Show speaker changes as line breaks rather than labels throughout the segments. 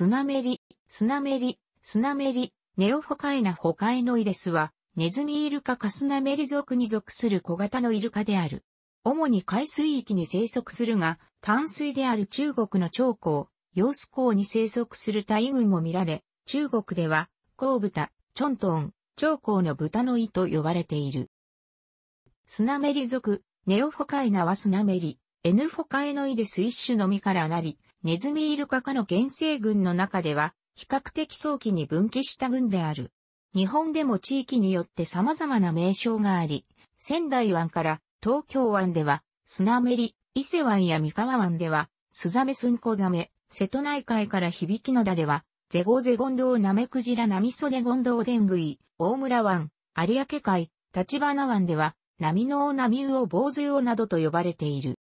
スナメリ、スナメリ、スナメリ、ネオホカイナホカイノイデスは、ネズミイルカカスナメリ族に属する小型のイルカである。主に海水域に生息するが、淡水である中国の長江、揚子港に生息する大群も見られ、中国では、コタ、チョントン、長江の豚の胃と呼ばれている。スナメリ族、ネオフォカイナはスナメリ、エヌフォカイノイデス一種のみからなり、ネズミイルカ科の原生群の中では、比較的早期に分岐した群である。日本でも地域によって様々な名称があり、仙台湾から東京湾では、スナメリ、伊勢湾や三河湾では、スザメスンコザメ、瀬戸内海から響きの田では、ゼゴゼゴンドウナメクジラナミソデゴンドウデングイ、大村湾、有明海、立花湾では、波のオ、ボウズヨウなどと呼ばれている。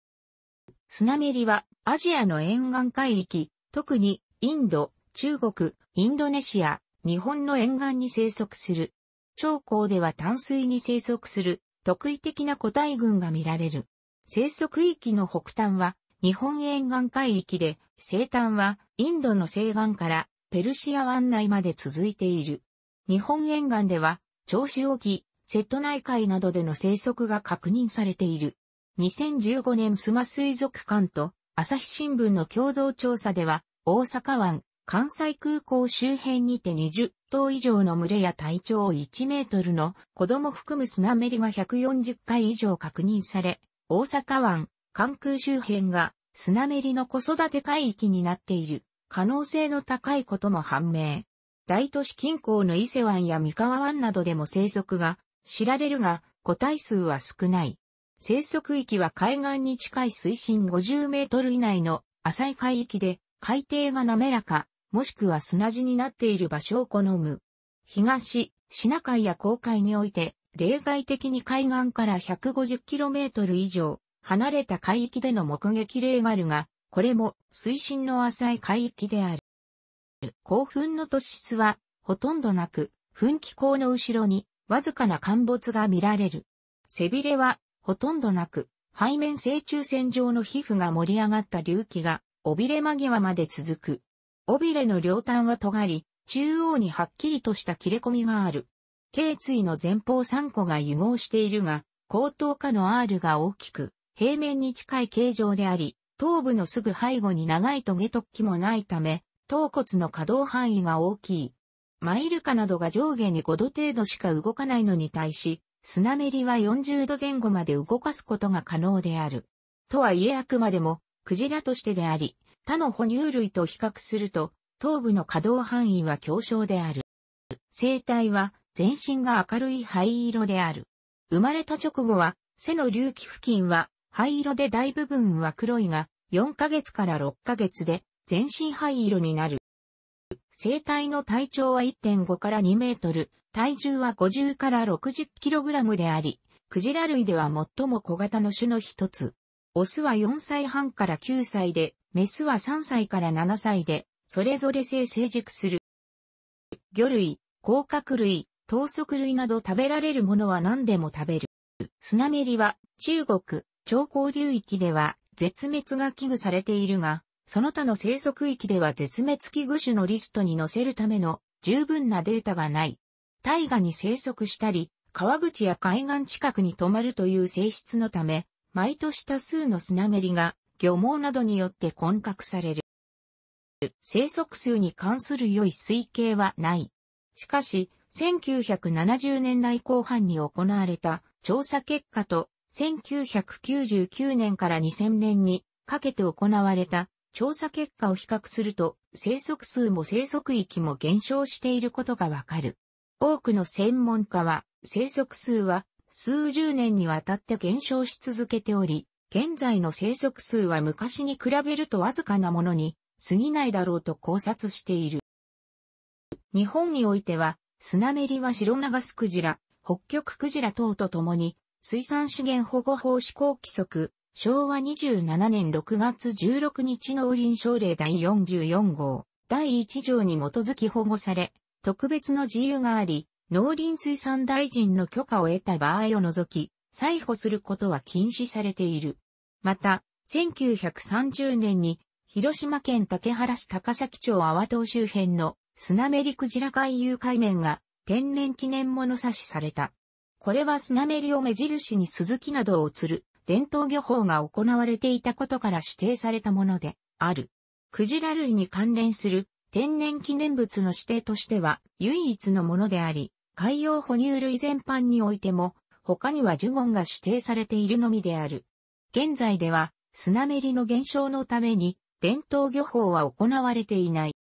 スナメリはアジアの沿岸海域、特にインド、中国、インドネシア、日本の沿岸に生息する。長江では淡水に生息する特異的な個体群が見られる。生息域の北端は日本沿岸海域で、西端はインドの西岸からペルシア湾内まで続いている。日本沿岸では、長州沖、瀬戸内海などでの生息が確認されている。2015年須磨水族館と朝日新聞の共同調査では、大阪湾、関西空港周辺にて20頭以上の群れや体長1メートルの子供含むスナメリが140回以上確認され、大阪湾、関空周辺がスナメリの子育て海域になっている可能性の高いことも判明。大都市近郊の伊勢湾や三河湾などでも生息が知られるが、個体数は少ない。生息域は海岸に近い水深50メートル以内の浅い海域で、海底が滑らか、もしくは砂地になっている場所を好む。東、シナ海や航海において、例外的に海岸から1 5 0トル以上離れた海域での目撃例があるが、これも水深の浅い海域である。興奮の突出はほとんどなく、噴気口の後ろにわずかな陥没が見られる。背びれはほとんどなく、背面正中線上の皮膚が盛り上がった隆起が、尾びれ間際まで続く。尾びれの両端は尖り、中央にはっきりとした切れ込みがある。頸椎の前方3個が融合しているが、後頭下の R が大きく、平面に近い形状であり、頭部のすぐ背後に長いトゲ突起もないため、頭骨の可動範囲が大きい。マイルカなどが上下に5度程度しか動かないのに対し、スナメリは40度前後まで動かすことが可能である。とはいえあくまでも、クジラとしてであり、他の哺乳類と比較すると、頭部の可動範囲は強小である。生体は全身が明るい灰色である。生まれた直後は、背の隆起付近は灰色で大部分は黒いが、4ヶ月から6ヶ月で全身灰色になる。生体の体長は1.5から2メートル、体重は50から60キログラムであり、クジラ類では最も小型の種の一つ。オスは4歳半から9歳で、メスは3歳から7歳で、それぞれ性成熟する。魚類、甲殻類、等足類など食べられるものは何でも食べる。スナメリは中国、長江流域では絶滅が危惧されているが、その他の生息域では絶滅危惧種のリストに載せるための十分なデータがない。大河に生息したり、川口や海岸近くに泊まるという性質のため、毎年多数のスナメリが漁網などによって混獲される。生息数に関する良い推計はない。しかし、1970年代後半に行われた調査結果と1999年から2000年にかけて行われた調査結果を比較すると、生息数も生息域も減少していることがわかる。多くの専門家は、生息数は数十年にわたって減少し続けており、現在の生息数は昔に比べるとわずかなものに過ぎないだろうと考察している。日本においては、スナメリは白長スクジラ、北極クジラ等とともに、水産資源保護法施行規則、昭和27年6月16日農林省令第44号、第1条に基づき保護され、特別の自由があり、農林水産大臣の許可を得た場合を除き、採捕することは禁止されている。また、1930年に、広島県竹原市高崎町阿波島周辺のスナメリクジラ海遊海面が天然記念物差しされた。これはスナメリを目印に鈴木などを釣る伝統漁法が行われていたことから指定されたものである。クジラ類に関連する天然記念物の指定としては唯一のものであり、海洋哺乳類全般においても、他にはジュゴンが指定されているのみである。現在では、スナメリの減少のために、伝統漁法は行われていない。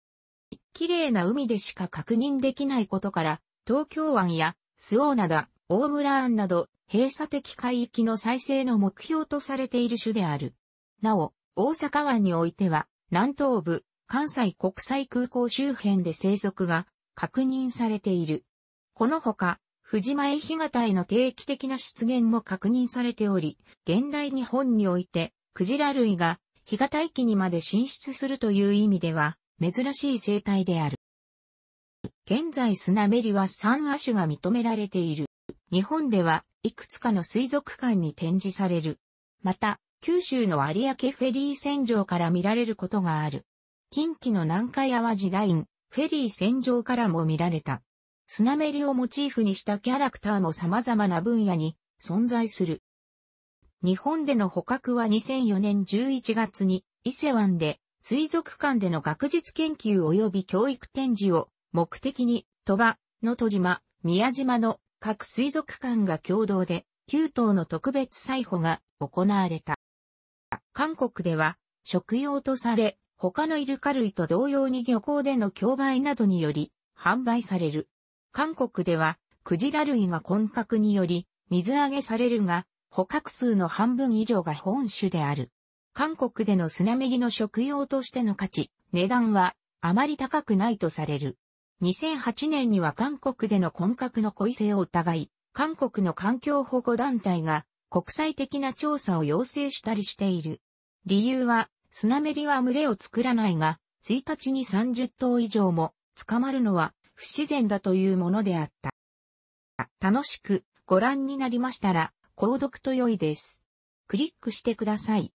綺麗な海でしか確認できないことから、東京湾や、周防灘、大村湾など閉鎖的海域の再生の目標とされている種である。なお、大阪湾においては、南東部、関西国際空港周辺で生息が確認されている。このほか、藤前干潟への定期的な出現も確認されており、現代日本において、クジラ類が干潟域にまで進出するという意味では、珍しい生態である。現在スナメリは3亜種が認められている。日本ではいくつかの水族館に展示される。また、九州の有明フェリー船上から見られることがある。近畿の南海淡路ライン、フェリー船上からも見られた。スナメリをモチーフにしたキャラクターも様々な分野に存在する。日本での捕獲は2004年11月に伊勢湾で水族館での学術研究及び教育展示を目的に鳥羽、野戸島、宮島の各水族館が共同で9頭の特別採捕が行われた。韓国では食用とされ、他のイルカ類と同様に漁港での競売などにより販売される。韓国ではクジラ類が混獲により水揚げされるが、捕獲数の半分以上が本種である。韓国でのスナメリの食用としての価値、値段はあまり高くないとされる。2008年には韓国での婚格の故意性を疑い、韓国の環境保護団体が国際的な調査を要請したりしている。理由は、スナメリは群れを作らないが、1日に30頭以上も捕まるのは不自然だというものであった。楽しくご覧になりましたら、購読と良いです。クリックしてください。